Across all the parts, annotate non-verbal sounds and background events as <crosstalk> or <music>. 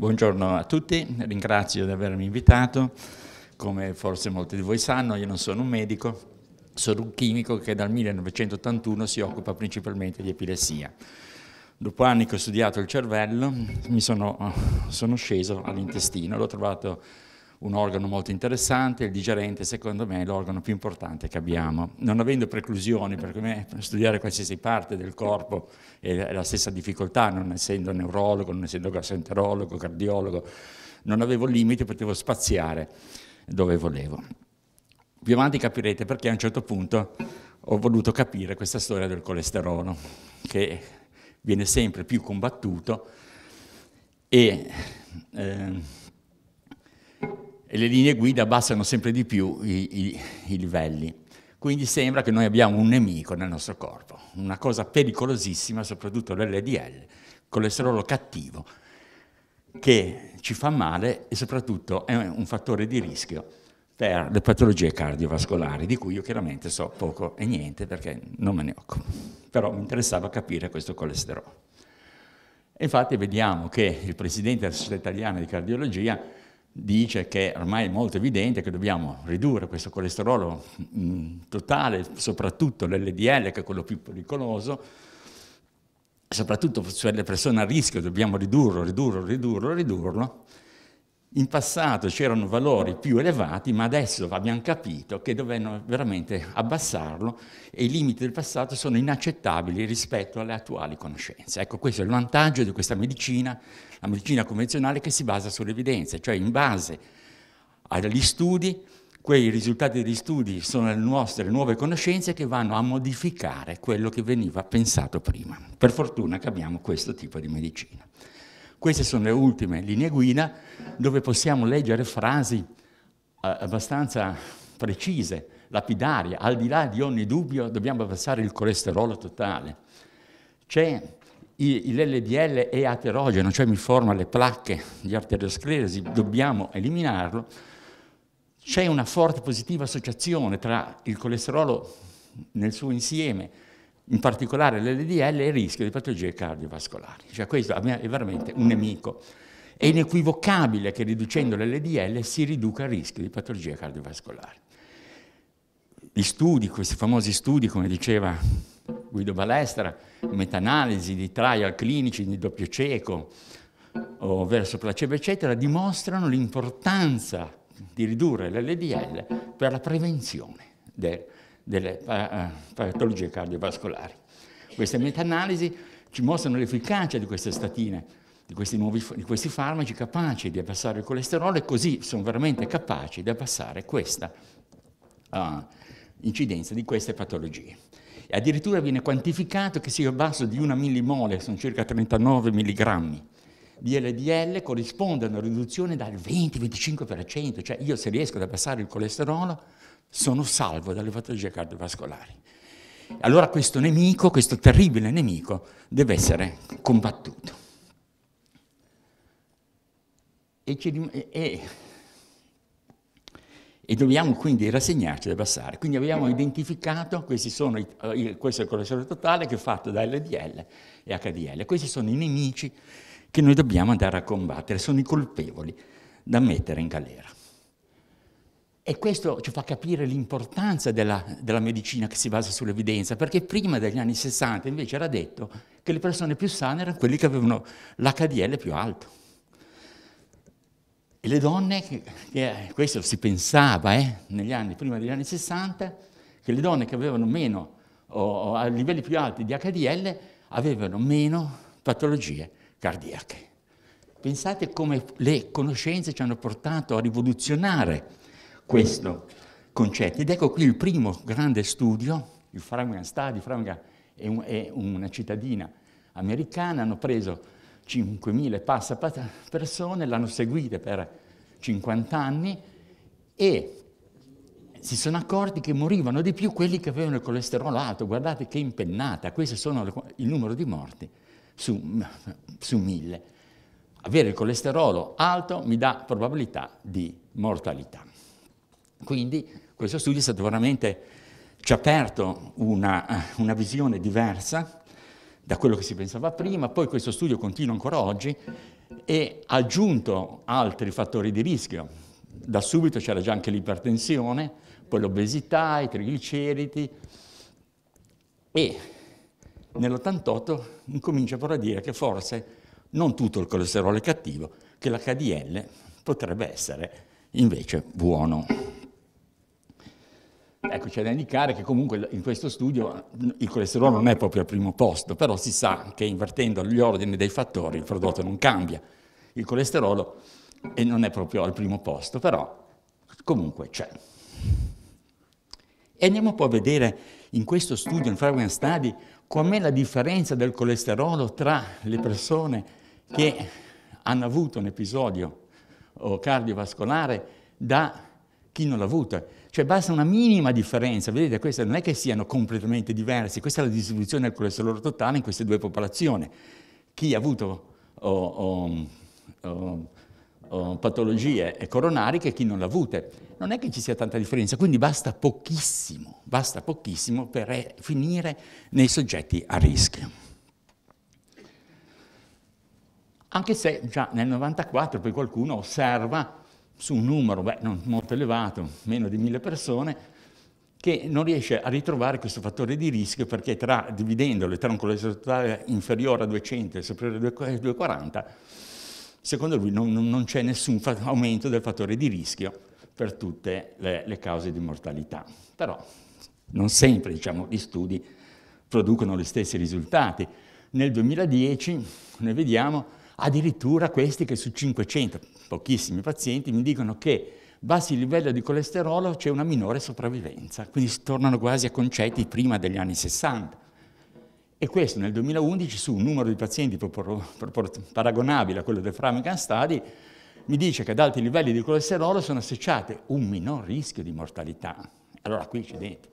Buongiorno a tutti, ringrazio di avermi invitato. Come forse molti di voi sanno, io non sono un medico, sono un chimico che dal 1981 si occupa principalmente di epilessia. Dopo anni che ho studiato il cervello, sono, sono sceso all'intestino, l'ho trovato un organo molto interessante, il digerente secondo me è l'organo più importante che abbiamo. Non avendo preclusioni, perché me studiare qualsiasi parte del corpo è la stessa difficoltà, non essendo neurologo, non essendo gastroenterologo, cardiologo, non avevo limiti, potevo spaziare dove volevo. Più avanti capirete perché a un certo punto ho voluto capire questa storia del colesterolo, che viene sempre più combattuto e... Eh, e le linee guida abbassano sempre di più i, i, i livelli. Quindi sembra che noi abbiamo un nemico nel nostro corpo, una cosa pericolosissima, soprattutto l'LDL, colesterolo cattivo, che ci fa male e soprattutto è un fattore di rischio per le patologie cardiovascolari, di cui io chiaramente so poco e niente perché non me ne occupo. Però mi interessava capire questo colesterolo. Infatti vediamo che il presidente della Società Italiana di Cardiologia dice che ormai è molto evidente che dobbiamo ridurre questo colesterolo mm, totale, soprattutto l'LDL che è quello più pericoloso, soprattutto sulle persone a rischio dobbiamo ridurlo, ridurlo, ridurlo, ridurlo, in passato c'erano valori più elevati, ma adesso abbiamo capito che dovevano veramente abbassarlo e i limiti del passato sono inaccettabili rispetto alle attuali conoscenze. Ecco, questo è il vantaggio di questa medicina, la medicina convenzionale che si basa sull'evidenza, cioè in base agli studi, quei risultati degli studi sono le nostre le nuove conoscenze che vanno a modificare quello che veniva pensato prima. Per fortuna che abbiamo questo tipo di medicina. Queste sono le ultime linee guida dove possiamo leggere frasi eh, abbastanza precise, lapidarie, al di là di ogni dubbio dobbiamo abbassare il colesterolo totale. C'è l'LDL è aterogeno, cioè mi forma le placche di arteriosclerosi, dobbiamo eliminarlo. C'è una forte positiva associazione tra il colesterolo nel suo insieme in particolare l'LDL, e il rischio di patologie cardiovascolari. Cioè questo è veramente un nemico. È inequivocabile che riducendo l'LDL si riduca il rischio di patologie cardiovascolari. Gli studi, questi famosi studi, come diceva Guido Balestra, meta-analisi di trial clinici di doppio cieco o verso placebo, eccetera, dimostrano l'importanza di ridurre l'LDL per la prevenzione del delle eh, patologie cardiovascolari. Queste meta-analisi ci mostrano l'efficacia di queste statine, di questi, nuovi, di questi farmaci capaci di abbassare il colesterolo e così sono veramente capaci di abbassare questa uh, incidenza di queste patologie. E addirittura viene quantificato che se io abbasso di una millimole, sono circa 39 milligrammi, di LDL corrisponde a una riduzione dal 20-25%, cioè io se riesco ad abbassare il colesterolo sono salvo dalle patologie cardiovascolari. Allora questo nemico, questo terribile nemico, deve essere combattuto. E, ci, e, e dobbiamo quindi rassegnarci ad abbassare. Quindi abbiamo identificato, sono, questo è il colesterolo totale che è fatto da LDL e HDL. Questi sono i nemici che noi dobbiamo andare a combattere, sono i colpevoli da mettere in galera. E questo ci fa capire l'importanza della, della, medicina che si basa sull'evidenza, perché prima degli anni 60 invece era detto che le persone più sane erano quelle che avevano l'HDL più alto. E le donne, che, che, questo si pensava eh, negli anni, prima degli anni 60, che le donne che avevano meno, o, o a livelli più alti di HDL, avevano meno patologie cardiache. Pensate come le conoscenze ci hanno portato a rivoluzionare questo concetto. Ed ecco qui il primo grande studio, il Framingham Study, Framingham è, un, è una cittadina americana, hanno preso 5.000 passa persone, l'hanno seguita per 50 anni e si sono accorti che morivano di più quelli che avevano il colesterolo alto. Guardate che impennata, questo è il numero di morti su, su mille. Avere il colesterolo alto mi dà probabilità di mortalità. Quindi questo studio è stato veramente, ci ha aperto una, eh, una visione diversa da quello che si pensava prima, poi questo studio continua ancora oggi e ha aggiunto altri fattori di rischio. Da subito c'era già anche l'ipertensione, poi l'obesità, i trigliceriti e nell'88 incomincia però a dire che forse non tutto il colesterolo è cattivo, che l'HDL potrebbe essere invece buono. Ecco, c'è da indicare che comunque in questo studio il colesterolo non è proprio al primo posto, però si sa che invertendo gli ordini dei fattori il prodotto non cambia. Il colesterolo non è proprio al primo posto, però comunque c'è. E andiamo poi a vedere in questo studio, in Fragrant Study, com'è la differenza del colesterolo tra le persone che hanno avuto un episodio cardiovascolare da chi non l'ha avuta. Cioè basta una minima differenza, vedete, questa non è che siano completamente diversi, questa è la distribuzione del colesterolo totale in queste due popolazioni. Chi ha avuto oh, oh, oh, oh patologie coronariche e chi non l'ha avuta. Non è che ci sia tanta differenza, quindi basta pochissimo, basta pochissimo per eh, finire nei soggetti a rischio anche se già nel 94 poi qualcuno osserva su un numero beh, non molto elevato, meno di mille persone, che non riesce a ritrovare questo fattore di rischio perché tra, dividendolo tra un colesterolo totale inferiore a 200 e superiore a 240, secondo lui non, non c'è nessun aumento del fattore di rischio per tutte le, le cause di mortalità. Però non sempre diciamo, gli studi producono gli stessi risultati. Nel 2010 noi vediamo addirittura questi che su 500, pochissimi pazienti, mi dicono che bassi il livello di colesterolo c'è una minore sopravvivenza, quindi si tornano quasi a concetti prima degli anni 60. E questo nel 2011 su un numero di pazienti paragonabile a quello del Framingham Study mi dice che ad alti livelli di colesterolo sono associate un minor rischio di mortalità. Allora qui ci dentro,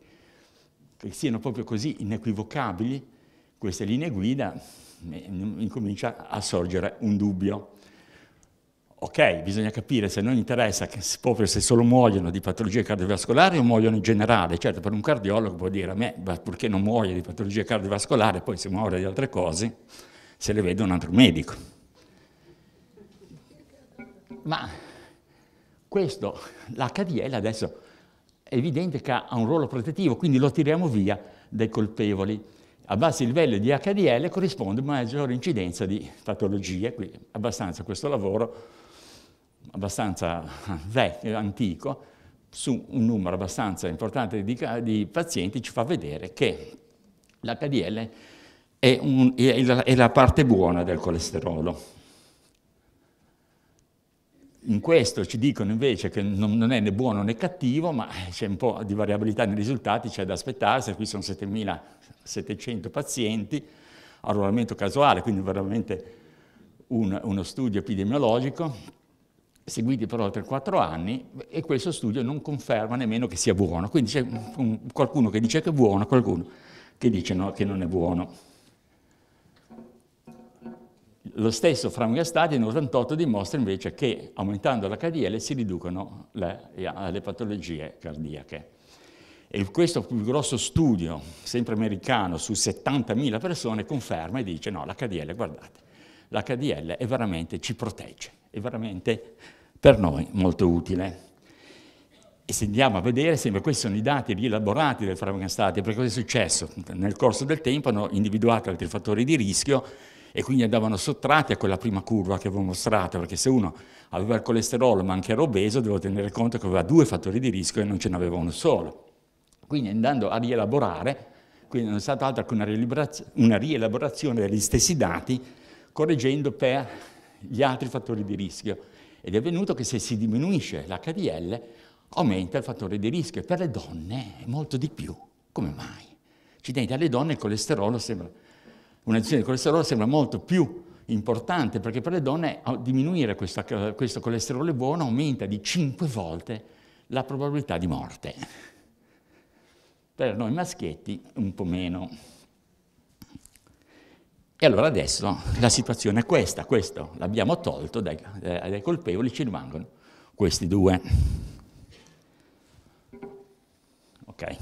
che siano proprio così inequivocabili queste linee guida, incomincia a sorgere un dubbio. Ok, bisogna capire se non interessa che si se solo muoiono di patologie cardiovascolari o muoiono in generale. Certo, per un cardiologo può dire a me, perché non muoia di patologie cardiovascolari, poi se muore di altre cose, se le vede un altro medico. Ma questo, l'HDL adesso è evidente che ha un ruolo protettivo, quindi lo tiriamo via dai colpevoli. A bassi livelli di HDL corrisponde a maggiore incidenza di patologie, qui abbastanza questo lavoro abbastanza vecchio, antico, su un numero abbastanza importante di, di pazienti, ci fa vedere che l'HDL è, è, la, è la parte buona del colesterolo. In questo ci dicono invece che non, non, è né buono né cattivo, ma c'è un po' di variabilità nei risultati, c'è da aspettarsi, qui sono 7.700 pazienti, arruolamento casuale, quindi veramente un, uno studio epidemiologico, seguiti però per quattro anni e questo studio non conferma nemmeno che sia buono. Quindi c'è qualcuno che dice che è buono, qualcuno che dice no, che non è buono. Lo stesso Framgastati nel 1988 dimostra invece che aumentando l'HDL si riducono le, le patologie cardiache. E questo più grosso studio, sempre americano, su 70.000 persone, conferma e dice no, l'HDL, guardate, l'HDL è veramente, ci protegge, è veramente per noi molto utile. E se andiamo a vedere, sempre questi sono i dati rielaborati del Frankenstato, perché cosa è successo? Nel corso del tempo hanno individuato altri fattori di rischio e quindi andavano sottratti a quella prima curva che avevo mostrato, perché se uno aveva il colesterolo ma anche era obeso, devo tenere conto che aveva due fattori di rischio e non ce n'aveva uno solo. Quindi andando a rielaborare, quindi non è stata altro che una una rielaborazione degli stessi dati, correggendo per gli altri fattori di rischio ed è venuto che se si diminuisce l'HDL aumenta il fattore di rischio. Per le donne è molto di più. Come mai? Accidenti, alle donne il colesterolo sembra, un'addizione di colesterolo sembra molto più importante perché per le donne oh, diminuire questo, questo colesterolo buono aumenta di 5 volte la probabilità di morte. Per noi maschietti un po' meno. E allora adesso la situazione è questa, questo l'abbiamo tolto dai, dai colpevoli, ci rimangono questi due. Ok.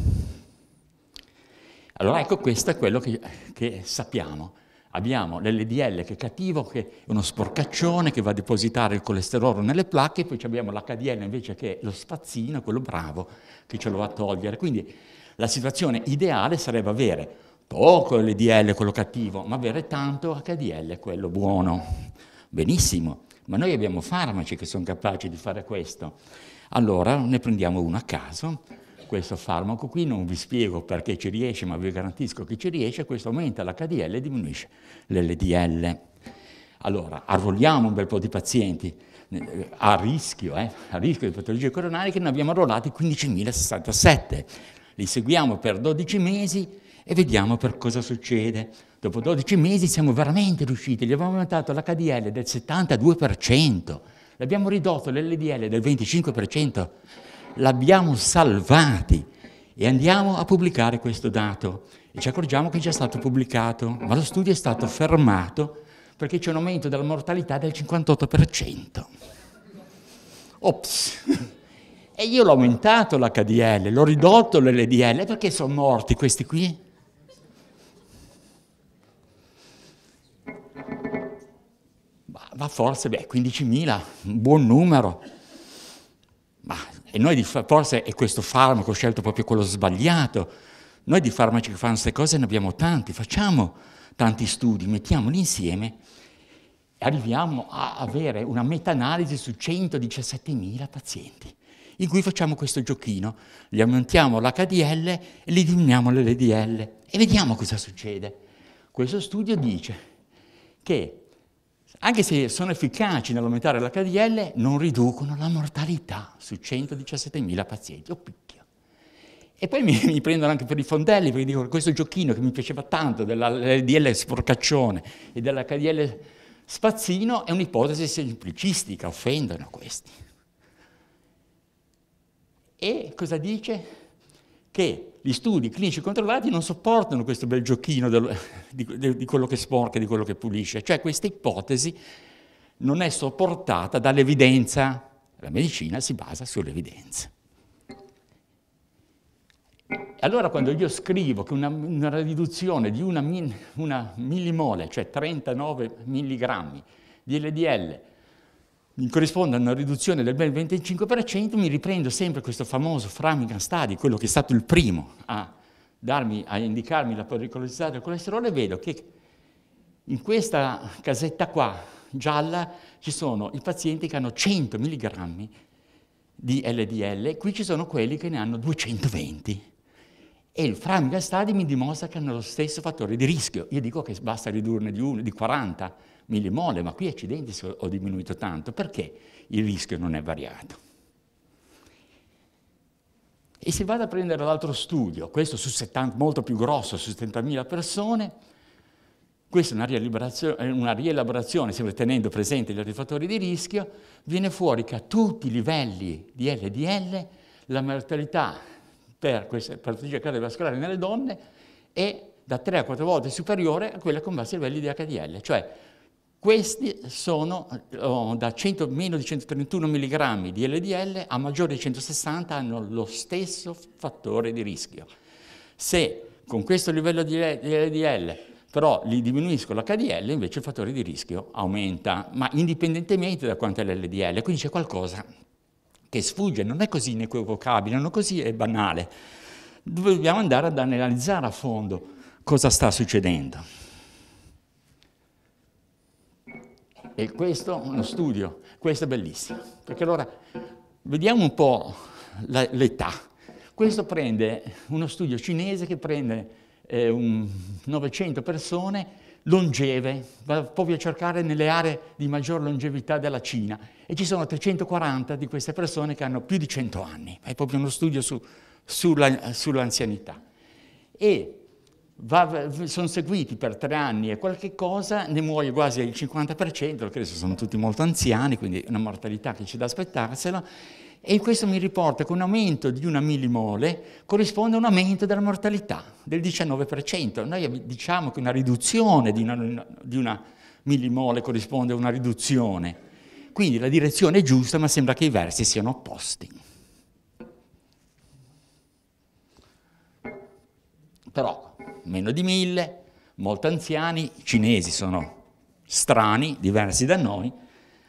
Allora ecco questo è quello che, che sappiamo. Abbiamo l'LDL che è cattivo, che è uno sporcaccione che va a depositare il colesterolo nelle placche, poi abbiamo l'HDL invece che è lo spazzino, quello bravo, che ce lo va a togliere. Quindi la situazione ideale sarebbe avere poco LDL quello cattivo, ma avere tanto HDL quello buono. Benissimo, ma noi abbiamo farmaci che sono capaci di fare questo. Allora ne prendiamo uno a caso, questo farmaco qui non vi spiego perché ci riesce, ma vi garantisco che ci riesce, questo aumenta l'HDL e diminuisce l'LDL. Allora, arruoliamo un bel po' di pazienti eh, a rischio, eh, a rischio di patologie coronarie che ne abbiamo arruolati 15.067. Li seguiamo per 12 mesi, e vediamo per cosa succede. Dopo 12 mesi siamo veramente riusciti, gli abbiamo aumentato l'HDL del 72%, l'abbiamo ridotto l'LDL del 25%, l'abbiamo salvati e andiamo a pubblicare questo dato e ci accorgiamo che è già stato pubblicato, ma lo studio è stato fermato perché c'è un aumento della mortalità del 58%. Ops! E io l'ho aumentato l'HDL, l'ho ridotto l'LDL, perché sono morti questi qui? ma forse beh, 15.000, un buon numero. Ma, e noi di, forse è questo farmaco, scelto proprio quello sbagliato. Noi di farmaci che fanno queste cose ne abbiamo tanti, facciamo tanti studi, mettiamoli insieme e arriviamo a avere una meta-analisi su 117.000 pazienti, in cui facciamo questo giochino, gli aumentiamo l'HDL e gli diminuiamo l'LDL e vediamo cosa succede. Questo studio dice che anche se sono efficaci nell'aumentare l'HDL, non riducono la mortalità su 117.000 pazienti. Oh picchio. E poi mi, <laughs> mi, prendono anche per i fondelli, perché dicono questo giochino che mi piaceva tanto, dell'HDL sporcaccione e dell'HDL spazzino, è un'ipotesi semplicistica, offendono questi. E cosa dice? Che gli studi clinici controllati non sopportano questo bel giochino del, <laughs> di, di, quello che sporca e di quello che pulisce, cioè questa ipotesi non è sopportata dall'evidenza, la medicina si basa sull'evidenza. Allora quando io scrivo che una, una riduzione di una, min, una millimole, cioè 39 milligrammi di LDL corrisponde a una riduzione del bel 25%, mi riprendo sempre questo famoso Framingham Study, quello che è stato il primo a, darmi, a indicarmi la pericolosità del colesterolo, e vedo che in questa casetta qua, gialla, ci sono i pazienti che hanno 100 mg di LDL, qui ci sono quelli che ne hanno 220. E il Framingham Study mi dimostra che hanno lo stesso fattore di rischio. Io dico che basta ridurne di 1, di 40 millimole, ma qui accidenti ho diminuito tanto, perché il rischio non è variato? E se vado a prendere l'altro studio, questo 70, molto più grosso, su 70.000 persone, questa è una, una rielaborazione, sempre tenendo presente gli altri fattori di rischio, viene fuori che a tutti i livelli di LDL la mortalità per questa patologia cardiovascolare nelle donne è da 3 a 4 volte superiore a quella con bassi livelli di HDL, cioè questi sono oh, da 100, meno di 131 mg di LDL a maggiore di 160 hanno lo stesso fattore di rischio. Se con questo livello di LDL però li diminuisco l'HDL, invece il fattore di rischio aumenta, ma indipendentemente da quanto è l'LDL, quindi c'è qualcosa che sfugge, non è così inequivocabile, non è così è banale. Dobbiamo andare ad analizzare a fondo cosa sta succedendo. E questo è uno studio, questo è bellissimo, perché allora vediamo un po' l'età. Questo prende uno studio cinese che prende eh, un 900 persone longeve, va proprio a cercare nelle aree di maggior longevità della Cina e ci sono 340 di queste persone che hanno più di 100 anni, è proprio uno studio su, sulla, sull'anzianità. E Va, sono seguiti per tre anni e qualche cosa, ne muore quasi il 50%, credo sono tutti molto anziani, quindi una mortalità che c'è da aspettarsela, e questo mi riporta che un aumento di una millimole corrisponde a un aumento della mortalità del 19%. Noi diciamo che una riduzione di una, di una millimole corrisponde a una riduzione. Quindi la direzione è giusta, ma sembra che i versi siano opposti. Però meno di mille, molto anziani, i cinesi sono strani, diversi da noi,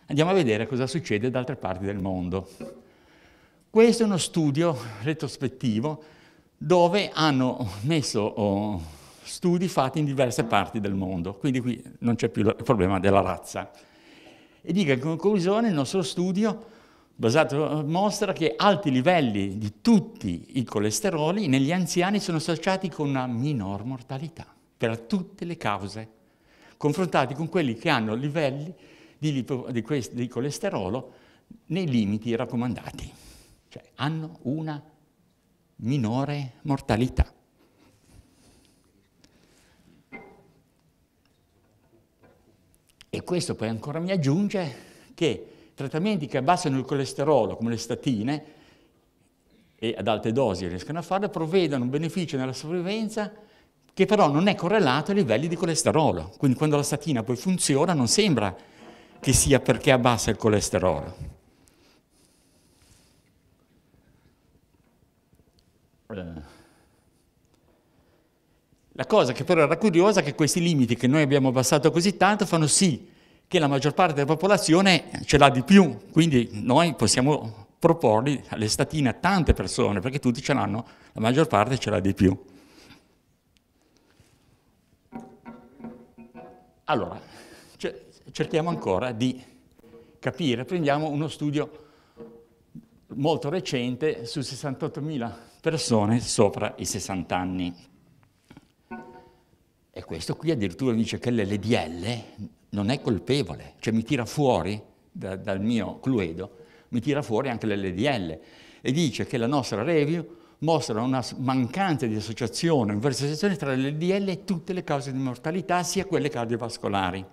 andiamo a vedere cosa succede da altre parti del mondo. Questo è uno studio retrospettivo dove hanno messo oh, studi fatti in diverse parti del mondo, quindi qui non c'è più il problema della razza. E dica in conclusione il nostro studio basato, eh, mostra che alti livelli di tutti i colesteroli negli anziani sono associati con una minor mortalità per tutte le cause, confrontati con quelli che hanno livelli di, lipo, di, quest, di colesterolo nei limiti raccomandati, cioè hanno una minore mortalità. E questo poi ancora mi aggiunge che Trattamenti che abbassano il colesterolo, come le statine, e ad alte dosi riescono a farlo, provvedono un beneficio nella sopravvivenza che però non è correlato ai livelli di colesterolo. Quindi quando la statina poi funziona non sembra che sia perché abbassa il colesterolo. Eh. La cosa che però era curiosa è che questi limiti che noi abbiamo abbassato così tanto fanno sì che la maggior parte della popolazione ce l'ha di più, quindi noi possiamo proporli alle statine a tante persone, perché tutti ce l'hanno, la maggior parte ce l'ha di più. Allora, cerchiamo ancora di capire, prendiamo uno studio molto recente su 68.000 persone sopra i 60 anni. E questo qui addirittura dice che l'LDL non è colpevole, cioè mi tira fuori da, dal mio cluedo, mi tira fuori anche l'LDL e dice che la nostra review mostra una mancanza di associazione, un'inversazionazione tra l'LDL e tutte le cause di mortalità, sia quelle cardiovascolari.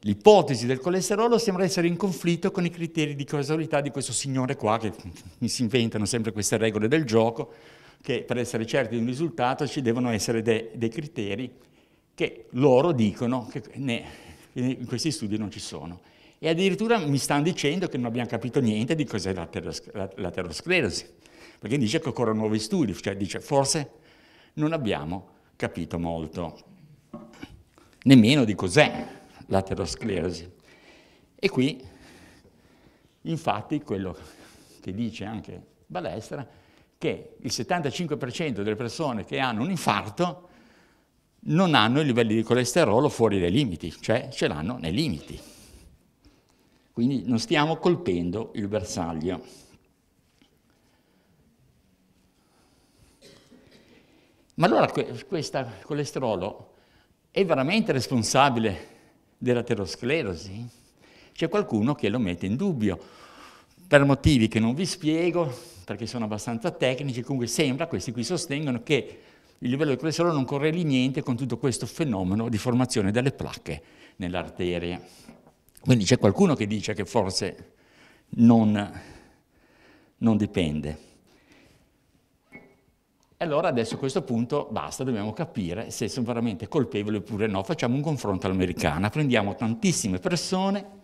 L'ipotesi del colesterolo sembra essere in conflitto con i criteri di causalità di questo signore qua, che si inventano sempre queste regole del gioco, che per essere certi di un risultato ci devono essere de dei criteri che loro dicono che ne, in questi studi non ci sono. E addirittura mi stanno dicendo che non abbiamo capito niente di cos'è la, perché dice che occorrono nuovi studi, cioè dice forse non abbiamo capito molto, nemmeno di cos'è la E qui, infatti, quello che dice anche Balestra, che il 75% delle persone che hanno un infarto non hanno i livelli di colesterolo fuori dai limiti, cioè ce l'hanno nei limiti. Quindi non stiamo colpendo il bersaglio. Ma allora questo colesterolo è veramente responsabile dell'aterosclerosi? C'è qualcuno che lo mette in dubbio, per motivi che non vi spiego, perché sono abbastanza tecnici, comunque sembra, questi qui sostengono che il livello del colesterolo non correli niente con tutto questo fenomeno di formazione delle placche nell'arteria. Quindi c'è qualcuno che dice che forse non, non dipende. E allora adesso a questo punto basta, dobbiamo capire se sono veramente colpevoli oppure no. Facciamo un confronto all'americana, prendiamo tantissime persone,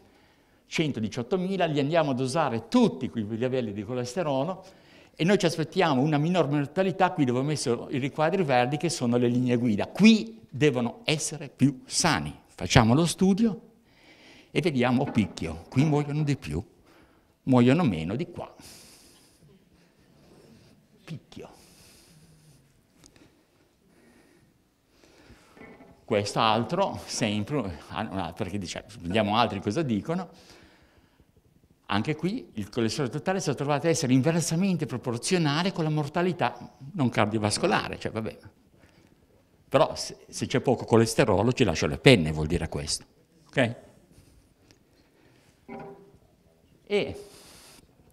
118.000, li andiamo a dosare tutti quei livelli di colesterolo e noi ci aspettiamo una minor mortalità, qui dove ho messo i riquadri verdi che sono le linee guida. Qui devono essere più sani. Facciamo lo studio e vediamo picchio. Qui muoiono di più, muoiono meno di qua. Picchio. Questo altro, sempre, ah, ah, perché diciamo, vediamo altri cosa dicono, anche qui il colesterolo totale si è trovato ad essere inversamente proporzionale con la mortalità non cardiovascolare, cioè vabbè. Però se, se c'è poco colesterolo ci lascio le penne, vuol dire questo. Okay? E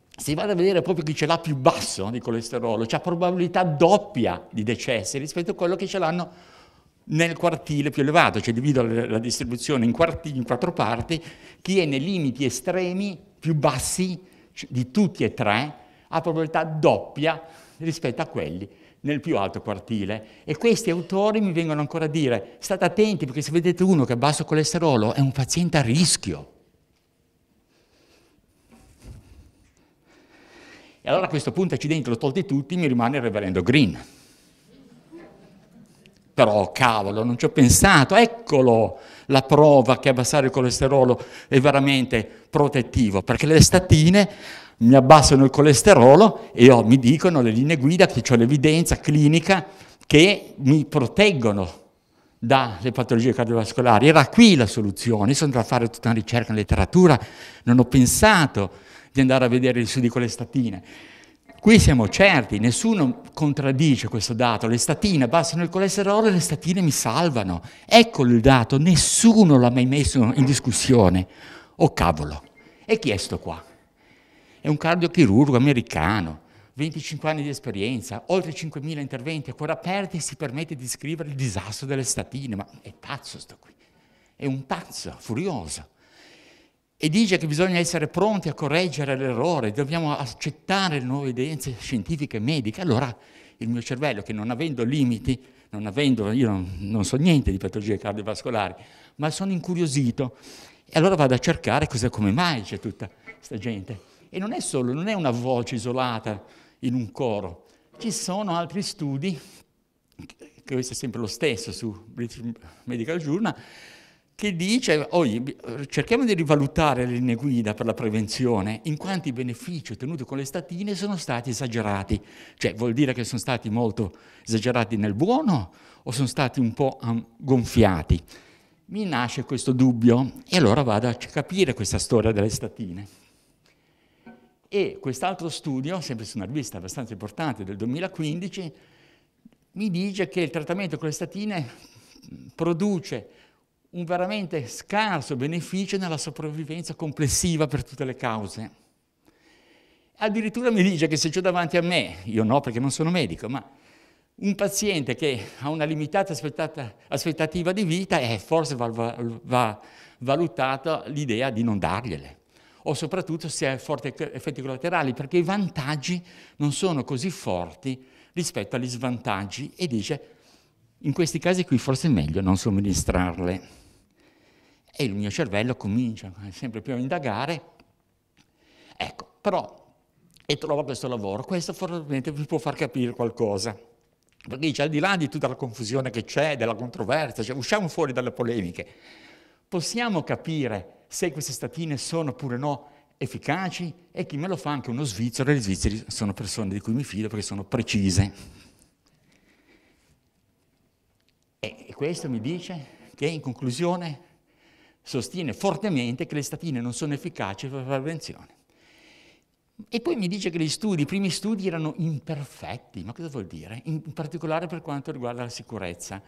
se vado a vedere proprio chi ce l'ha più basso eh, di colesterolo, c'è probabilità doppia di decessi rispetto a quello che ce l'hanno nel quartile più elevato, cioè divido la distribuzione in, quarti, in quattro parti, chi è nei limiti estremi più bassi cioè di tutti e tre ha probabilità doppia rispetto a quelli nel più alto quartile. E questi autori mi vengono ancora a dire, state attenti perché se vedete uno che ha basso colesterolo è un paziente a rischio. E allora a questo punto accidenti l'ho tolti tutti, mi rimane il reverendo Green. Però cavolo, non ci ho pensato, eccolo! la prova che abbassare il colesterolo è veramente protettivo, perché le statine mi abbassano il colesterolo e io, mi dicono le linee guida che ho l'evidenza clinica che mi proteggono dalle patologie cardiovascolari. Era qui la soluzione, io sono andato a fare tutta una ricerca in letteratura, non ho pensato di andare a vedere gli studi con le statine. Qui siamo certi, nessuno contraddice questo dato, le statine abbassano il colesterolo e le statine mi salvano. Ecco il dato, nessuno l'ha mai messo in discussione. Oh cavolo, e chi è sto qua? È un cardiochirurgo americano, 25 anni di esperienza, oltre 5.000 interventi a cuore aperto e si permette di scrivere il disastro delle statine. Ma è pazzo sto qui, è un pazzo, furioso e dice che bisogna essere pronti a correggere l'errore, dobbiamo accettare le nuove evidenze scientifiche e mediche, allora il mio cervello, che non avendo limiti, non avendo, io non, non so niente di patologie cardiovascolari, ma sono incuriosito, e allora vado a cercare cosa, come mai c'è tutta questa gente. E non è solo, non è una voce isolata in un coro, ci sono altri studi, che questo è sempre lo stesso su British Medical Journal, che dice, oggi cerchiamo di rivalutare le linee guida per la prevenzione, in quanto i benefici ottenuti con le statine sono stati esagerati. Cioè vuol dire che sono stati molto esagerati nel buono o sono stati un po' um, gonfiati? Mi nasce questo dubbio e allora vado a capire questa storia delle statine. E quest'altro studio, sempre su una rivista abbastanza importante del 2015, mi dice che il trattamento con le statine produce un veramente scarso beneficio nella sopravvivenza complessiva per tutte le cause. Addirittura mi dice che se c'è davanti a me, io no perché non sono medico, ma un paziente che ha una limitata aspettativa di vita eh, forse va, va, va valutata l'idea di non dargliele o soprattutto se ha forti effetti collaterali, perché i vantaggi non sono così forti rispetto agli svantaggi e dice in questi casi qui forse è meglio non somministrarle e il mio cervello comincia sempre più a indagare. Ecco, però, e trova questo lavoro, questo probabilmente vi può far capire qualcosa. Perché dice, al di là di tutta la confusione che c'è, della controversia, cioè usciamo fuori dalle polemiche, possiamo capire se queste statine sono oppure no efficaci e chi me lo fa anche uno svizzero, e gli svizzeri sono persone di cui mi fido perché sono precise. E questo mi dice che in conclusione sostiene fortemente che le statine non sono efficaci per la prevenzione. E poi mi dice che gli studi, i primi studi erano imperfetti, ma cosa vuol dire? In particolare per quanto riguarda la sicurezza.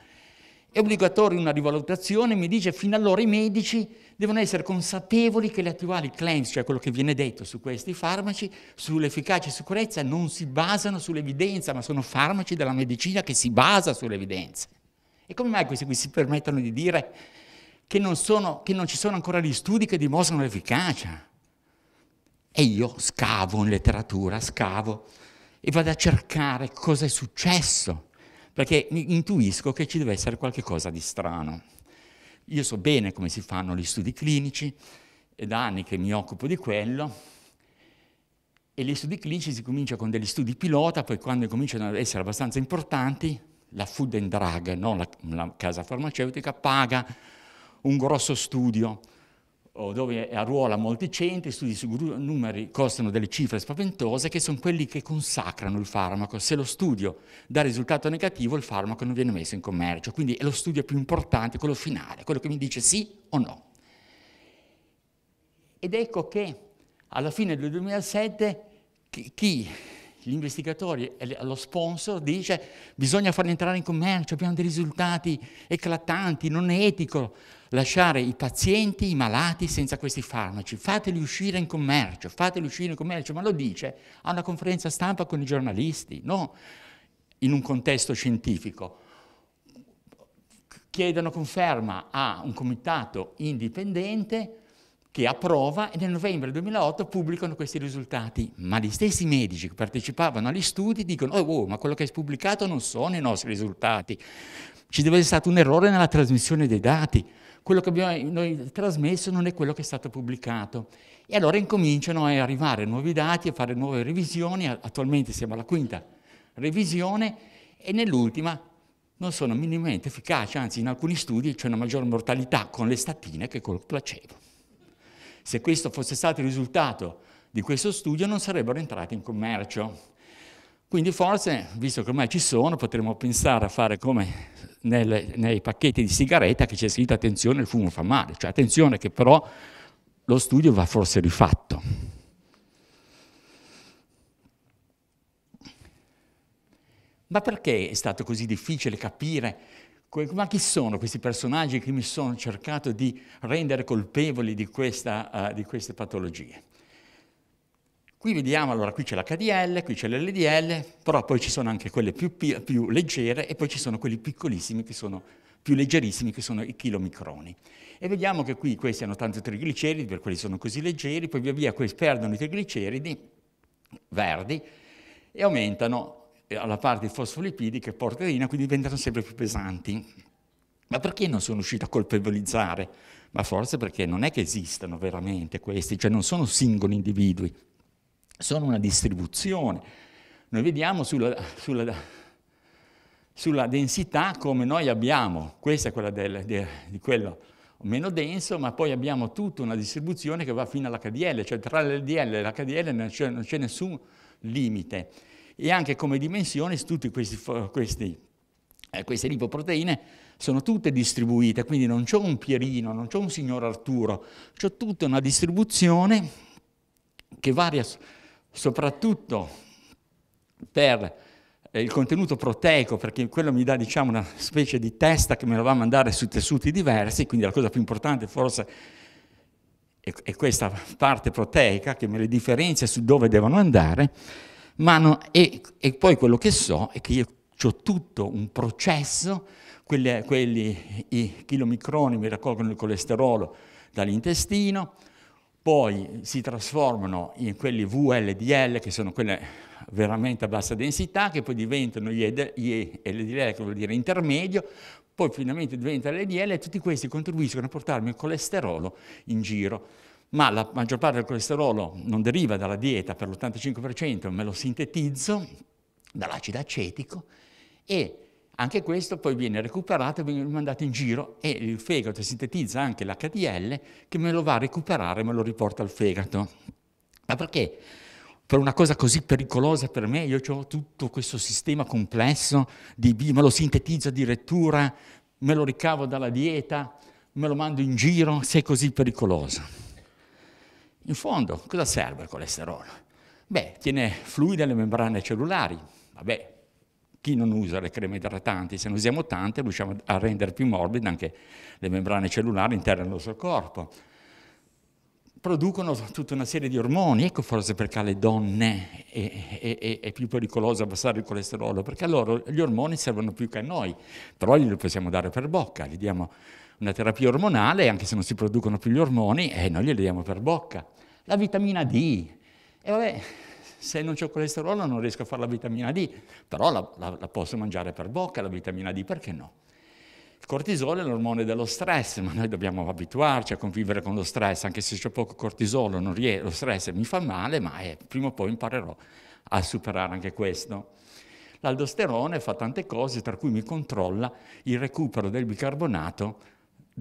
È obbligatoria una rivalutazione, mi dice, fino allora i medici devono essere consapevoli che le attuali claims, cioè quello che viene detto su questi farmaci, sull'efficacia e sicurezza, non si basano sull'evidenza, ma sono farmaci della medicina che si basa sull'evidenza. E come mai questi qui si permettono di dire che non, sono, che non ci sono ancora gli studi che dimostrano l'efficacia. E io scavo in letteratura, scavo e vado a cercare cosa è successo, perché intuisco che ci deve essere qualcosa di strano. Io so bene come si fanno gli studi clinici, è da anni che mi occupo di quello, e gli studi clinici si cominciano con degli studi pilota, poi quando cominciano ad essere abbastanza importanti, la Food and Drug, no? la, la casa farmaceutica, paga un grosso studio oh, dove arruola molti centri, studi su numeri costano delle cifre spaventose, che sono quelli che consacrano il farmaco. Se lo studio dà risultato negativo, il farmaco non viene messo in commercio. Quindi è lo studio più importante, quello finale, quello che mi dice sì o no. Ed ecco che alla fine del 2007 chi gli investigatori e lo sponsor dice bisogna farli entrare in commercio, abbiamo dei risultati eclatanti, non è etico lasciare i pazienti, i malati senza questi farmaci, fateli uscire in commercio, fateli uscire in commercio, ma lo dice a una conferenza stampa con i giornalisti, non in un contesto scientifico. Chiedono conferma a un comitato indipendente che approva e nel novembre 2008 pubblicano questi risultati. Ma gli stessi medici che partecipavano agli studi dicono, oh, oh ma quello che hai pubblicato non sono i nostri risultati. Ci deve essere stato un errore nella trasmissione dei dati. Quello che abbiamo noi trasmesso non è quello che è stato pubblicato. E allora incominciano a arrivare nuovi dati, a fare nuove revisioni. Attualmente siamo alla quinta revisione e nell'ultima non sono minimamente efficaci, anzi in alcuni studi c'è una maggior mortalità con le statine che col placebo. Se questo fosse stato il risultato di questo studio non sarebbero entrati in commercio. Quindi forse, visto che ormai ci sono, potremmo pensare a fare come nelle, nei pacchetti di sigaretta che c'è scritto attenzione il fumo fa male, cioè attenzione che però lo studio va forse rifatto. Ma perché è stato così difficile capire ma chi sono questi personaggi che mi sono cercato di rendere colpevoli di, questa, uh, di queste patologie? Qui vediamo, allora, qui c'è l'HDL, qui c'è l'LDL, però poi ci sono anche quelle più, più leggere e poi ci sono quelli piccolissimi che sono più leggerissimi che sono i chilomicroni. E vediamo che qui questi hanno tanto trigliceridi, per quelli sono così leggeri, poi via via questi perdono i trigliceridi verdi e aumentano eh, alla parte di fosfolipidi che porta porterina, quindi diventano sempre più pesanti. Ma perché non sono riuscito a colpevolizzare? Ma forse perché non è che esistano veramente questi, cioè non sono singoli individui, sono una distribuzione. Noi vediamo sulla, sulla, sulla densità come noi abbiamo, questa è quella del, de, di quello meno denso, ma poi abbiamo tutta una distribuzione che va fino all'HDL, cioè tra l'LDL e l'HDL non c'è, non c'è nessun limite e anche come dimensione su tutte eh, queste lipoproteine sono tutte distribuite, quindi non c'è un Pierino, non c'è un signor Arturo, c'è tutta una distribuzione che varia soprattutto per eh, il contenuto proteico, perché quello mi dà diciamo, una specie di testa che me la va a mandare su tessuti diversi, quindi la cosa più importante forse è questa parte proteica che me le differenzia su dove devono andare, ma no, e, e, poi quello che so è che io ho tutto un processo, quelli, quelli i chilomicroni mi raccolgono il colesterolo dall'intestino, poi si trasformano in quelli VLDL, che sono quelle veramente a bassa densità, che poi diventano gli LDL, che vuol dire intermedio, poi finalmente diventa LDL e tutti questi contribuiscono a portarmi il colesterolo in giro ma la maggior parte del colesterolo non deriva dalla dieta per l'85%, me lo sintetizzo dall'acido acetico e anche questo poi viene recuperato e viene mandato in giro e il fegato sintetizza anche l'HDL che me lo va a recuperare e me lo riporta al fegato. Ma perché? Per una cosa così pericolosa per me, io ho tutto questo sistema complesso di B, me lo sintetizzo addirittura, me lo ricavo dalla dieta, me lo mando in giro, se è così pericoloso. In fondo, cosa serve il colesterolo? Beh, tiene fluide le membrane cellulari. Vabbè, chi non usa le creme idratanti? Se ne usiamo tante, riusciamo a rendere più morbide anche le membrane cellulari interne al nostro corpo. Producono tutta una serie di ormoni, ecco forse perché alle donne è, è, è, è più pericoloso abbassare il colesterolo, perché a loro gli ormoni servono più che a noi, però li possiamo dare per bocca, li diamo una terapia ormonale, anche se non si producono più gli ormoni, e eh, noi glieli diamo per bocca. La vitamina D, e vabbè, se non ho colesterolo non riesco a fare la vitamina D, però la, la, la posso mangiare per bocca, la vitamina D, perché no? Il cortisolo è l'ormone dello stress, ma noi dobbiamo abituarci a convivere con lo stress, anche se c'è poco cortisolo, ries- lo stress mi fa male, ma eh, prima o poi imparerò a superare anche questo. L'aldosterone fa tante cose, tra cui mi controlla il recupero del bicarbonato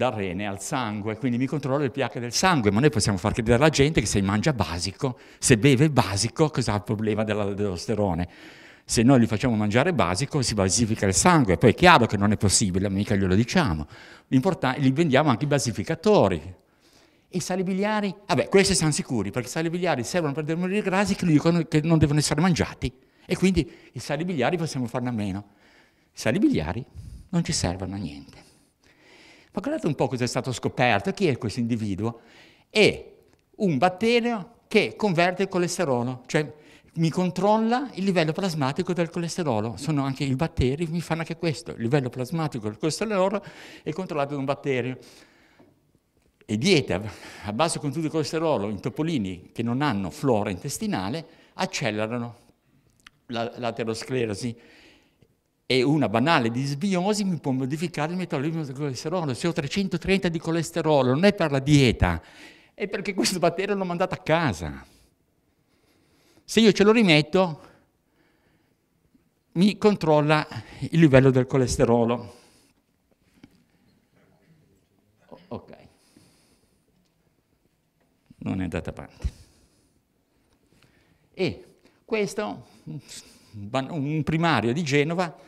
dal rene al sangue, quindi mi controllo il pH del sangue, ma noi possiamo far credere alla gente che se mangia basico, se beve basico, cosa ha il problema della, Se noi gli facciamo mangiare basico si basifica il sangue, poi è chiaro che non è possibile, mica glielo diciamo. L'importante, gli vendiamo anche i basificatori. E i sali biliari? Vabbè, questi siamo sicuri, perché i sali biliari servono per demolire grassi che, dicono che non devono essere mangiati. E quindi i sali biliari possiamo farne a meno. I sali biliari non ci servono a niente. Ma guardate un po' cosa è stato scoperto, chi è questo individuo? È un batterio che converte il colesterolo, cioè mi controlla il livello plasmatico del colesterolo. Sono anche i batteri, mi fanno anche questo. Il livello plasmatico del colesterolo è controllato da un batterio. E diete a basso contenuto di colesterolo in topolini che non hanno flora intestinale accelerano l'aterosclerosi e una banale disbiosi mi può modificare il metabolismo del colesterolo. Se ho 330 di colesterolo non è per la dieta, è perché questo batterio l'ho mandato a casa. Se io ce lo rimetto, mi controlla il livello del colesterolo. Ok. Non è andata avanti. E questo, un primario di Genova,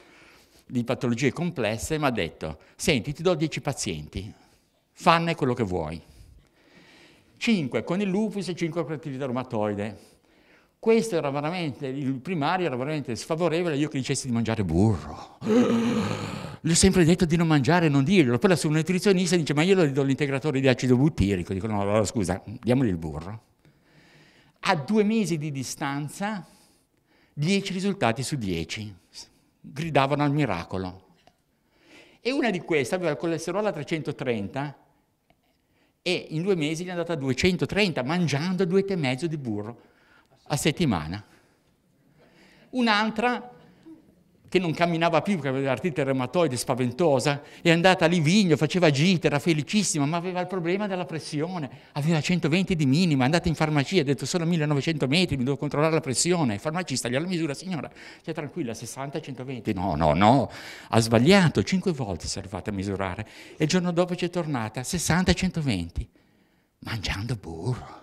di patologie complesse, mi ha detto, senti, ti do 10 pazienti, fanne quello che vuoi. 5 con il lupus e 5 con l'attività reumatoide. Questo era veramente, il primario era veramente sfavorevole, io che dicessi di mangiare burro. <gasps> Gli ho sempre detto di non mangiare, e non dirglielo. Poi la sua nutrizionista dice, ma io gli do l'integratore di acido butirico. Dico, no, allora scusa, diamogli il burro. A due mesi di distanza, 10 risultati su 10 gridavano al miracolo. E una di queste aveva il colesterolo a 330 e in due mesi gli è andata a 230 mangiando due e mezzo di burro a settimana. Un'altra che non camminava più perché aveva l'artrite reumatoide spaventosa, è andata lì vigno, faceva gite, era felicissima, ma aveva il problema della pressione, aveva 120 di minima, è andata in farmacia, ha detto solo 1900 metri, mi devo controllare la pressione, il farmacista gliela misura, signora, sia cioè, tranquilla, 60-120, no, no, no, ha sbagliato, 5 volte si è arrivata a misurare e il giorno dopo ci è tornata 60-120, mangiando burro.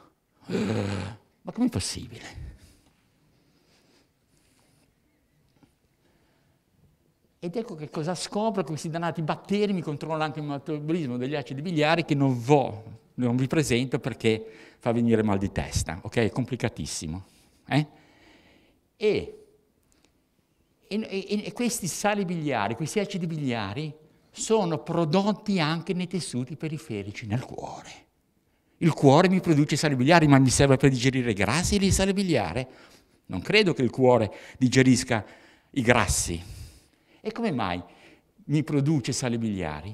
<gasps> ma com'è possibile? Ed ecco che cosa scopro, questi dannati batteri mi controllano anche il metabolismo degli acidi biliari che non vo, non vi presento perché fa venire mal di testa, ok? È complicatissimo. Eh? E, e, e questi sali biliari, questi acidi biliari, sono prodotti anche nei tessuti periferici, nel cuore. Il cuore mi produce sali biliari, ma mi serve per digerire i grassi e il sale biliare? Non credo che il cuore digerisca i grassi, e come mai mi produce sali biliari?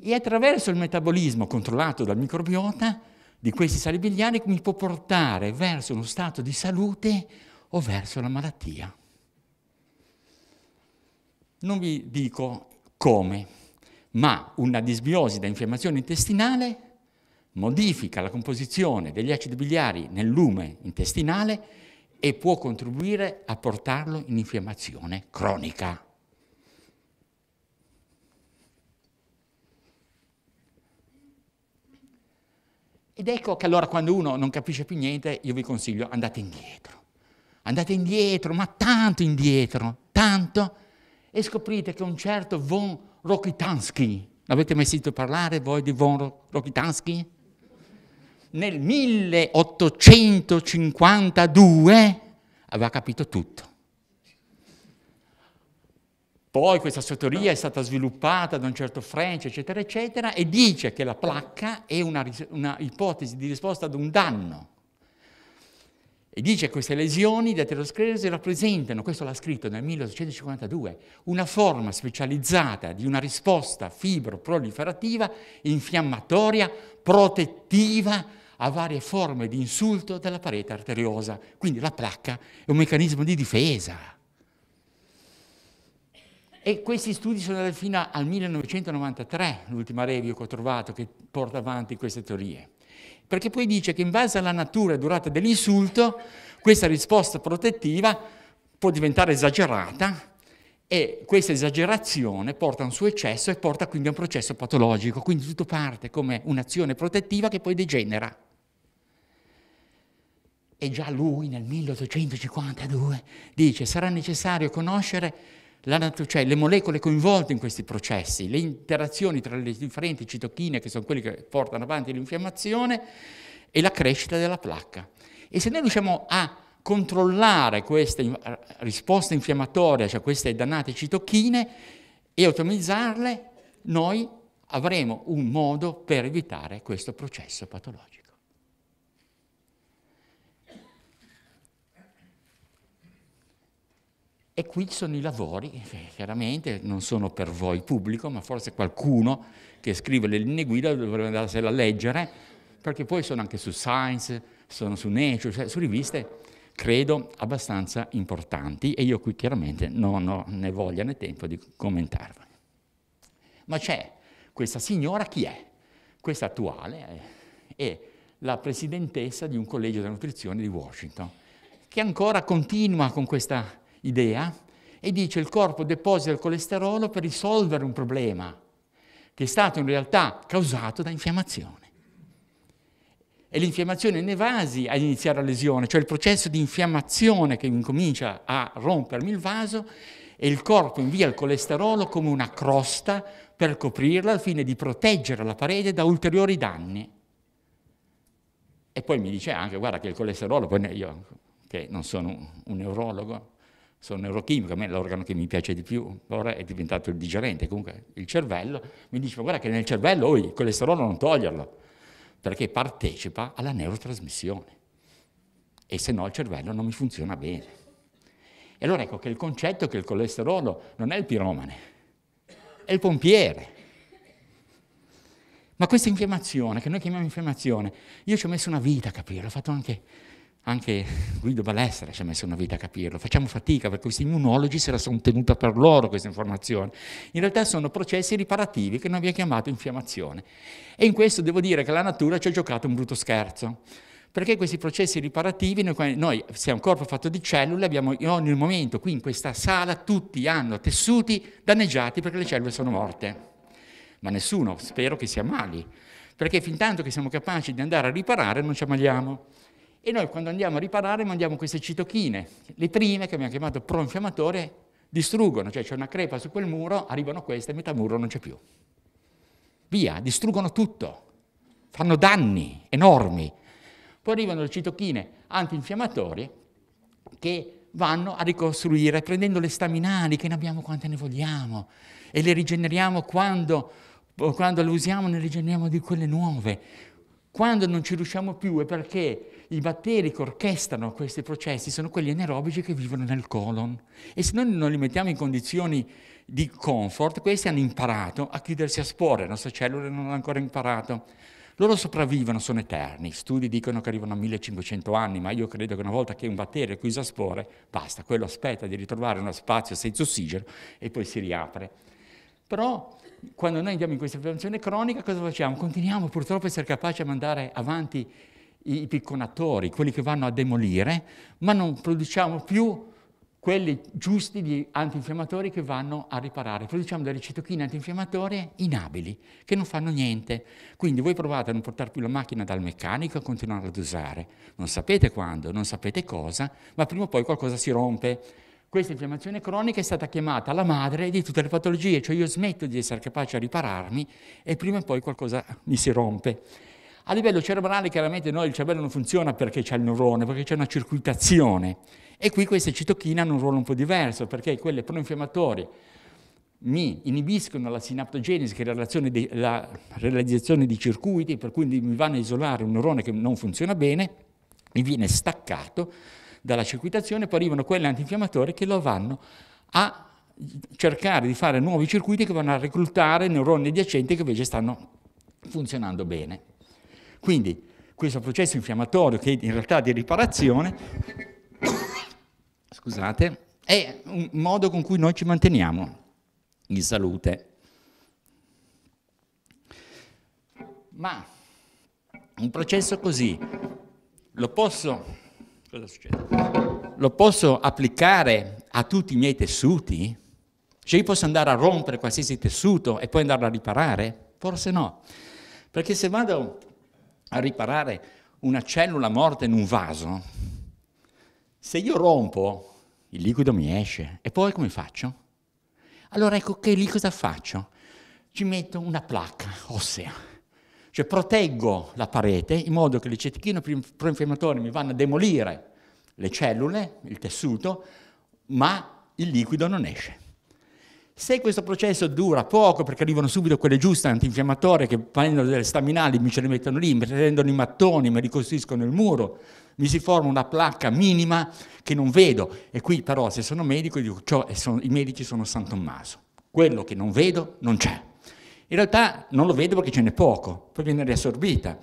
E attraverso il metabolismo controllato dal microbiota di questi sali biliari mi può portare verso uno stato di salute o verso la malattia. Non vi dico come, ma una disbiosi da infiammazione intestinale modifica la composizione degli acidi biliari nel lume intestinale e può contribuire a portarlo in infiammazione cronica. Ed ecco che allora quando uno non capisce più niente, io vi consiglio, andate indietro. Andate indietro, ma tanto indietro, tanto, e scoprite che un certo Von Rokitansky, l'avete mai sentito parlare voi di Von Rokitansky? Nel 1852 aveva capito tutto poi questa teoria è stata sviluppata da un certo French, eccetera, eccetera, e dice che la placca è una, una ipotesi di risposta ad un danno. E dice che queste lesioni di aterosclerosi rappresentano, questo l'ha scritto nel 1852, una forma specializzata di una risposta fibroproliferativa, infiammatoria, protettiva a varie forme di insulto della parete arteriosa. Quindi la placca è un meccanismo di difesa. E questi studi sono andati fino al 1993, l'ultima review che ho trovato che porta avanti queste teorie. Perché poi dice che in base alla natura e durata dell'insulto, questa risposta protettiva può diventare esagerata e questa esagerazione porta a un suo eccesso e porta quindi a un processo patologico. Quindi tutto parte come un'azione protettiva che poi degenera. E già lui nel 1852 dice sarà necessario conoscere nato, cioè le molecole coinvolte in questi processi, le interazioni tra le differenti citochine che sono quelle che portano avanti l'infiammazione e la crescita della placca. E se noi riusciamo a controllare questa risposta infiammatoria, cioè queste dannate citochine, e ottimizzarle, noi avremo un modo per evitare questo processo patologico. E qui sono i lavori, che eh, chiaramente non sono per voi pubblico, ma forse qualcuno che scrive le linee guida dovrebbe andarsela a leggere, perché poi sono anche su Science, sono su Nature, cioè su riviste credo abbastanza importanti e io qui chiaramente non ho né voglia né tempo di commentarvene. Ma c'è questa signora chi è? Questa attuale eh, è la presidentessa di un collegio della nutrizione di Washington, che ancora continua con questa idea e dice il corpo deposita il colesterolo per risolvere un problema che è stato in realtà causato da infiammazione. E l'infiammazione nei vasi a iniziare la lesione, cioè il processo di infiammazione che incomincia a rompermi il vaso e il corpo invia il colesterolo come una crosta per coprirla al fine di proteggere la parete da ulteriori danni. E poi mi dice anche, guarda che il colesterolo, poi io che non sono un neurologo, sono neurochimico, a me l'organo che mi piace di più, ora è diventato il digerente, comunque il cervello, mi dice ma guarda che nel cervello oh, il colesterolo non toglierlo, perché partecipa alla neurotrasmissione e se no il cervello non mi funziona bene. E allora ecco che il concetto è che il colesterolo non è il piromane, è il pompiere. Ma questa infiammazione, che noi chiamiamo infiammazione, io ci ho messo una vita a capire, ho fatto anche anche <laughs> Guido Balestra ci ha messo una vita a capirlo, facciamo fatica perché questi immunologi se la sono tenuta per loro questa informazione. In realtà sono processi riparativi che noi abbiamo chiamato infiammazione. E in questo devo dire che la natura ci ha giocato un brutto scherzo perché questi processi riparativi, noi, noi siamo un corpo fatto di cellule, abbiamo in ogni momento qui in questa sala tutti hanno tessuti danneggiati perché le cellule sono morte. Ma nessuno, spero che sia mali, perché fin tanto che siamo capaci di andare a riparare non ci ammaliamo. E noi quando andiamo a riparare mandiamo queste citochine, le prime che abbiamo chiamato pro-infiammatorie, distruggono, cioè c'è una crepa su quel muro, arrivano queste, metà muro non c'è più. Via, distruggono tutto, fanno danni enormi. Poi arrivano le citochine antinfiammatorie che vanno a ricostruire prendendo le staminali, che ne abbiamo quante ne vogliamo, e le rigeneriamo quando, quando le usiamo, ne rigeneriamo di quelle nuove. Quando non ci riusciamo più è perché i batteri che orchestrano questi processi sono quelli anaerobici che vivono nel colon. E se noi non li mettiamo in condizioni di comfort, questi hanno imparato a chiudersi a spore, le nostre cellule non hanno ancora imparato. Loro sopravvivono, sono eterni. Studi dicono che arrivano a 1500 anni, ma io credo che una volta che un batterio è chiuso a spore, basta, quello aspetta di ritrovare uno spazio senza ossigeno e poi si riapre. Però quando noi andiamo in questa infiammazione cronica cosa facciamo? Continuiamo purtroppo a essere capaci a mandare avanti i picconatori, quelli che vanno a demolire, ma non produciamo più quelli giusti di antinfiammatori che vanno a riparare. Produciamo delle citochine antinfiammatorie inabili, che non fanno niente. Quindi voi provate a non portare più la macchina dal meccanico e continuare ad usare. Non sapete quando, non sapete cosa, ma prima o poi qualcosa si rompe questa infiammazione cronica è stata chiamata la madre di tutte le patologie, cioè io smetto di essere capace a ripararmi e prima o poi qualcosa mi si rompe. A livello cerebrale chiaramente noi il cervello non funziona perché c'è il neurone, perché c'è una circuitazione e qui queste citochine hanno un ruolo un po' diverso perché quelle proinfiammatorie mi inibiscono la sinaptogenesi, che è di, la realizzazione di circuiti, per cui mi vanno a isolare un neurone che non funziona bene, mi viene staccato, dalla circuitazione, poi arrivano quelle antinfiammatorie che lo vanno a cercare di fare nuovi circuiti che vanno a reclutare neuroni adiacenti che invece stanno funzionando bene. Quindi questo processo infiammatorio che in realtà di riparazione scusate, è un modo con cui noi ci manteniamo in salute. Ma un processo così lo posso cosa succede? Lo posso applicare a tutti i miei tessuti? Cioè io posso andare a rompere qualsiasi tessuto e poi andarlo a riparare? Forse no. Perché se vado a riparare una cellula morta in un vaso, se io rompo, il liquido mi esce. E poi come faccio? Allora ecco che lì cosa faccio? Ci metto una placca ossea cioè proteggo la parete in modo che le cetichine proinfiammatorie mi vanno a demolire le cellule, il tessuto, ma il liquido non esce. Se questo processo dura poco, perché arrivano subito quelle giuste antinfiammatorie che prendono delle staminali, mi ce le mettono lì, mi prendono i mattoni, mi ricostruiscono il muro, mi si forma una placca minima che non vedo. E qui però se sono medico, dico, cioè, sono, i medici sono San Tommaso. Quello che non vedo non c'è. In realtà non lo vede perché ce n'è poco, poi viene riassorbita.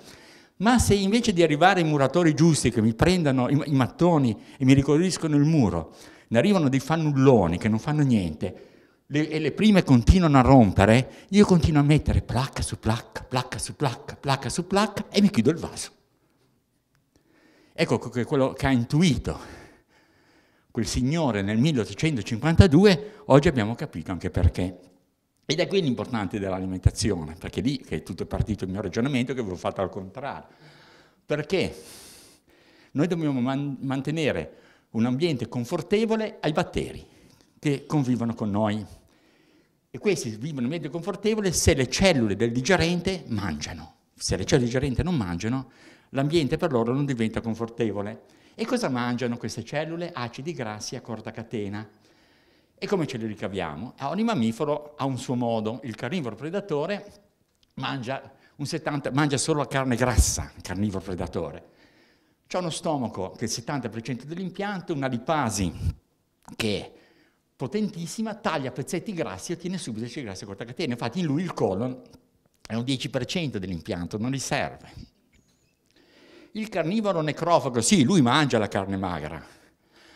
Ma se invece di arrivare i muratori giusti che mi prendano i, mattoni e mi ricoloriscono il muro, ne arrivano dei fannulloni che non fanno niente le, e le prime continuano a rompere, io continuo a mettere placca su placca, placca su placca, placca su placca e mi chiudo il vaso. Ecco che quello che ha intuito quel signore nel 1852, oggi abbiamo capito anche perché. Ed è qui l'importante dell'alimentazione, perché lì che è tutto partito il mio ragionamento che avevo fatto al contrario. Perché noi dobbiamo man mantenere un ambiente confortevole ai batteri che convivono con noi. E questi vivono in un ambiente confortevole se le cellule del digerente mangiano. Se le cellule del digerente non mangiano, l'ambiente per loro non diventa confortevole. E cosa mangiano queste cellule? Acidi grassi a corta catena e come ce li ricaviamo? Ogni ah, mammifero ha un suo modo. Il carnivoro predatore mangia, 70, mangia solo la carne grassa, il carnivoro predatore. C'è uno stomaco che è il 70% dell'impianto, una lipasi che è potentissima, taglia pezzetti grassi e ottiene subito i grassi a corta catena. Infatti in lui il colon è un 10% dell'impianto, non gli serve. Il carnivoro necrofago, sì, lui mangia la carne magra,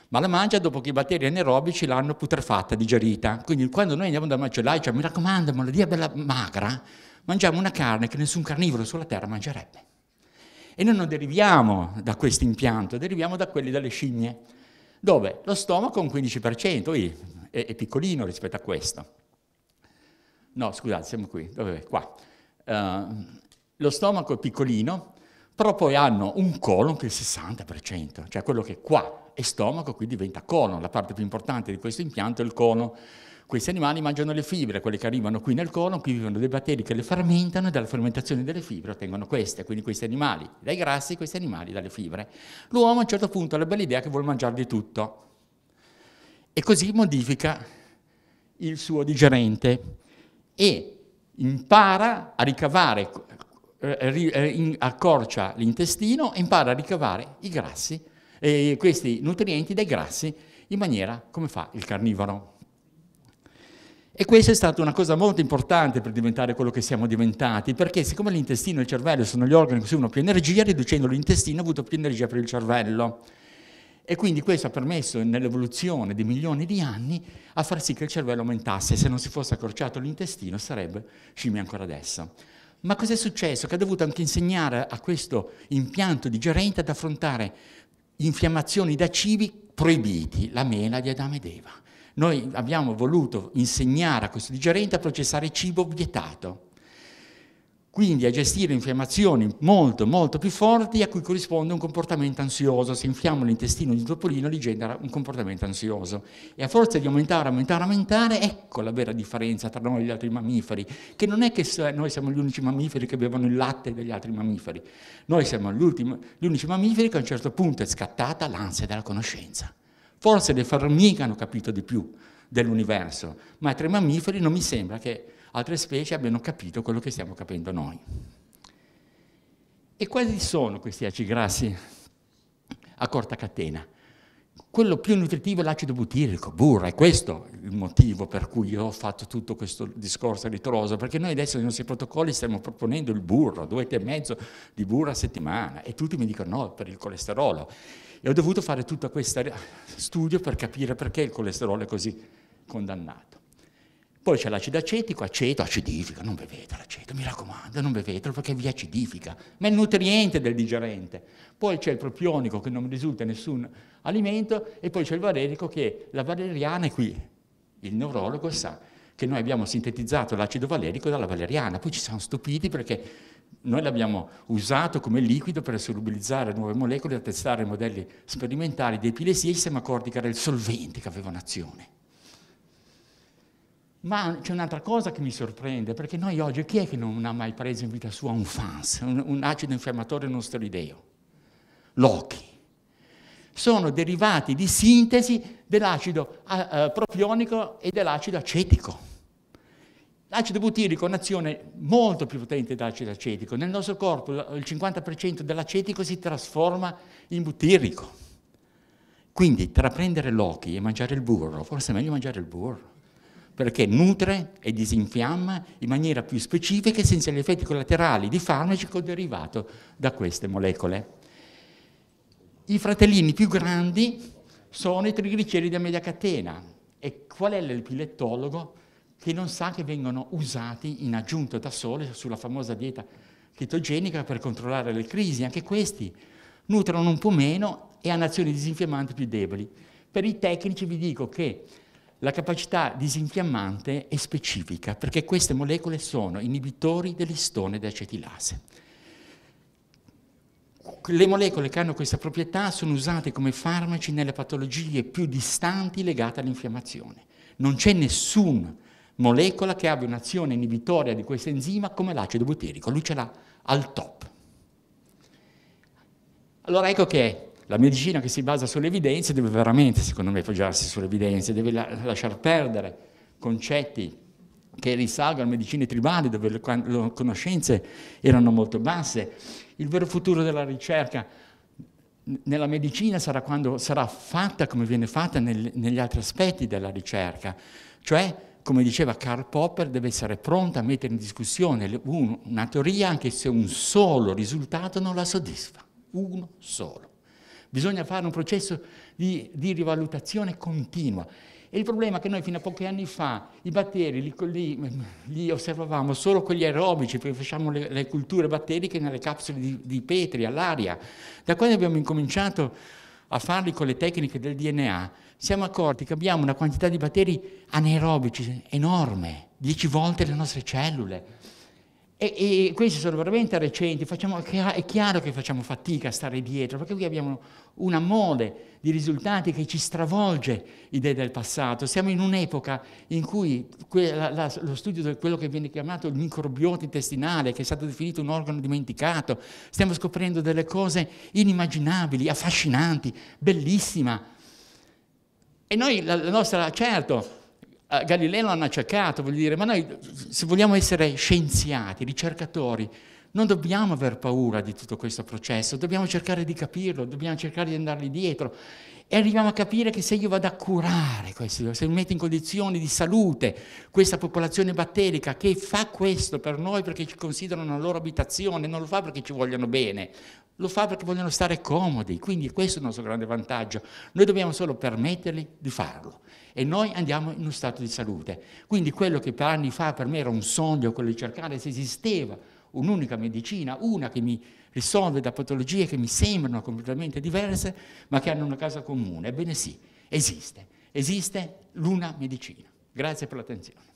ma la mangia dopo che i batteri anaerobici l'hanno putrefatta, digerita. Quindi quando noi andiamo dal macellaio, cioè, mi raccomando, ma la dia bella magra, mangiamo una carne che nessun carnivoro sulla terra mangerebbe. E noi non deriviamo da questo impianto, deriviamo da quelli delle scimmie, dove lo stomaco è un 15%, eh, è, piccolino rispetto a questo. No, scusate, siamo qui, dove Qua. Uh, lo stomaco è piccolino, però poi hanno un colon che è il 60%, cioè quello che è qua e stomaco qui diventa cono, la parte più importante di questo impianto è il cono. Questi animali mangiano le fibre, quelle che arrivano qui nel cono, qui vivono dei batteri che le fermentano e dalla fermentazione delle fibre ottengono queste, quindi questi animali, dai grassi questi animali dalle fibre. L'uomo a un certo punto ha la bella idea che vuole mangiare di tutto e così modifica il suo digerente e impara a ricavare, eh, eh, accorcia l'intestino e impara a ricavare i grassi eh, questi nutrienti dai grassi in maniera come fa il carnivoro. E questa è stata una cosa molto importante per diventare quello che siamo diventati, perché siccome l'intestino e il cervello sono gli organi che usano più energia, riducendo l'intestino ha avuto più energia per il cervello. E quindi questo ha permesso nell'evoluzione di milioni di anni a far sì che il cervello aumentasse, se non si fosse accorciato l'intestino sarebbe scimmia ancora adesso. Ma cos'è successo? Che ha dovuto anche insegnare a questo impianto digerente ad affrontare infiammazioni da cibi proibiti, la mela di Adamo ed Eva. Noi abbiamo voluto insegnare a questo digerente a processare cibo vietato quindi a gestire infiammazioni molto molto più forti a cui corrisponde un comportamento ansioso. Se infiammo l'intestino di un topolino gli genera un comportamento ansioso e a forza di aumentare, aumentare, aumentare, ecco la vera differenza tra noi e gli altri mammiferi, che non è che noi siamo gli unici mammiferi che bevono il latte degli altri mammiferi, noi siamo gli unici mammiferi che a un certo punto è scattata l'ansia della conoscenza. Forse le formiche hanno capito di più dell'universo, ma tra i mammiferi non mi sembra che altre specie abbiano capito quello che stiamo capendo noi. E quali sono questi acidi grassi a corta catena? Quello più nutritivo è l'acido butirico, burra, è questo il motivo per cui io ho fatto tutto questo discorso ritroso, perché noi adesso nei nostri protocolli stiamo proponendo il burro, due e mezzo di burro a settimana, e tutti mi dicono no, per il colesterolo. E ho dovuto fare tutto questo studio per capire perché il colesterolo è così condannato. Poi c'è l'acido acetico, aceto, acidifica, non bevete l'aceto, mi raccomando, non bevetelo perché vi acidifica, ma è il nutriente del digerente. Poi c'è il propionico che non risulta in nessun alimento e poi c'è il valerico che la valeriana è qui. Il neurologo sa che noi abbiamo sintetizzato l'acido valerico dalla valeriana, poi ci siamo stupiti perché noi l'abbiamo usato come liquido per solubilizzare nuove molecole e testare modelli sperimentali di epilessia e ci siamo accorti che era il solvente che aveva un'azione. Ma c'è un'altra cosa che mi sorprende, perché noi oggi chi è che non ha mai preso in vita sua un FANS, un, un acido infiammatorio non steroideo? L'occhi. Sono derivati di sintesi dell'acido uh, propionico e dell'acido acetico. L'acido butirico è un'azione molto più potente dell'acido acetico. Nel nostro corpo il 50% dell'acetico si trasforma in butirico. Quindi tra prendere l'occhi e mangiare il burro, forse è meglio mangiare il burro perché nutre e disinfiamma in maniera più specifica e senza gli effetti collaterali di farmaci che ho derivato da queste molecole. I fratellini più grandi sono i trigliceridi a media catena e qual è l'epilettologo che non sa che vengono usati in aggiunta da sole sulla famosa dieta chetogenica per controllare le crisi, anche questi nutrono un po' meno e hanno azioni disinfiammanti più deboli. Per i tecnici vi dico che la capacità disinfiammante è specifica perché queste molecole sono inibitori dell'istone di acetilase. Le molecole che hanno questa proprietà sono usate come farmaci nelle patologie più distanti legate all'infiammazione. Non c'è nessuna molecola che abbia un'azione inibitoria di questo enzima come l'acido buterico, lui ce l'ha al top. Allora ecco che la medicina che si basa sulle evidenze deve veramente, secondo me, poggiarsi sulle evidenze, deve la- lasciar perdere concetti che risalgono a medicine tribali dove le, le conoscenze erano molto basse. Il vero futuro della ricerca nella medicina sarà quando sarà fatta come viene fatta nel, negli altri aspetti della ricerca, cioè come diceva Karl Popper, deve essere pronta a mettere in discussione una teoria anche se un solo risultato non la soddisfa, uno solo. Bisogna fare un processo di, di rivalutazione continua. E il problema è che noi fino a pochi anni fa i batteri li, li, li osservavamo solo con gli aerobici, perché facciamo le, le culture batteriche nelle capsule di, di petri, all'aria. Da quando abbiamo incominciato a farli con le tecniche del DNA, siamo accorti che abbiamo una quantità di batteri anaerobici enorme, 10 volte le nostre cellule. E, e, questi sono veramente recenti, facciamo, è chiaro che facciamo fatica a stare dietro, perché qui abbiamo una mole di risultati che ci stravolge l'idea del passato. Siamo in un'epoca in cui que- la, la, lo studio di quello che viene chiamato il microbiota intestinale, che è stato definito un organo dimenticato, stiamo scoprendo delle cose inimmaginabili, affascinanti, bellissime. E noi, la, la nostra, certo, Uh, Galileo l'hanno cercato, vuol dire, ma noi se vogliamo essere scienziati, ricercatori, non dobbiamo aver paura di tutto questo processo, dobbiamo cercare di capirlo, dobbiamo cercare di andarli dietro e arriviamo a capire che se io vado a curare questo, se mi metto in condizioni di salute questa popolazione batterica che fa questo per noi perché ci considerano la loro abitazione, non lo fa perché ci vogliono bene, lo fa perché vogliono stare comodi, quindi questo è il nostro grande vantaggio, noi dobbiamo solo permetterli di farlo e noi andiamo in uno stato di salute. Quindi quello che per anni fa per me era un sogno, quello di cercare se esisteva un'unica medicina, una che mi risolve da patologie che mi sembrano completamente diverse, ma che hanno una casa comune. Ebbene sì, esiste, esiste l'una medicina. Grazie per l'attenzione.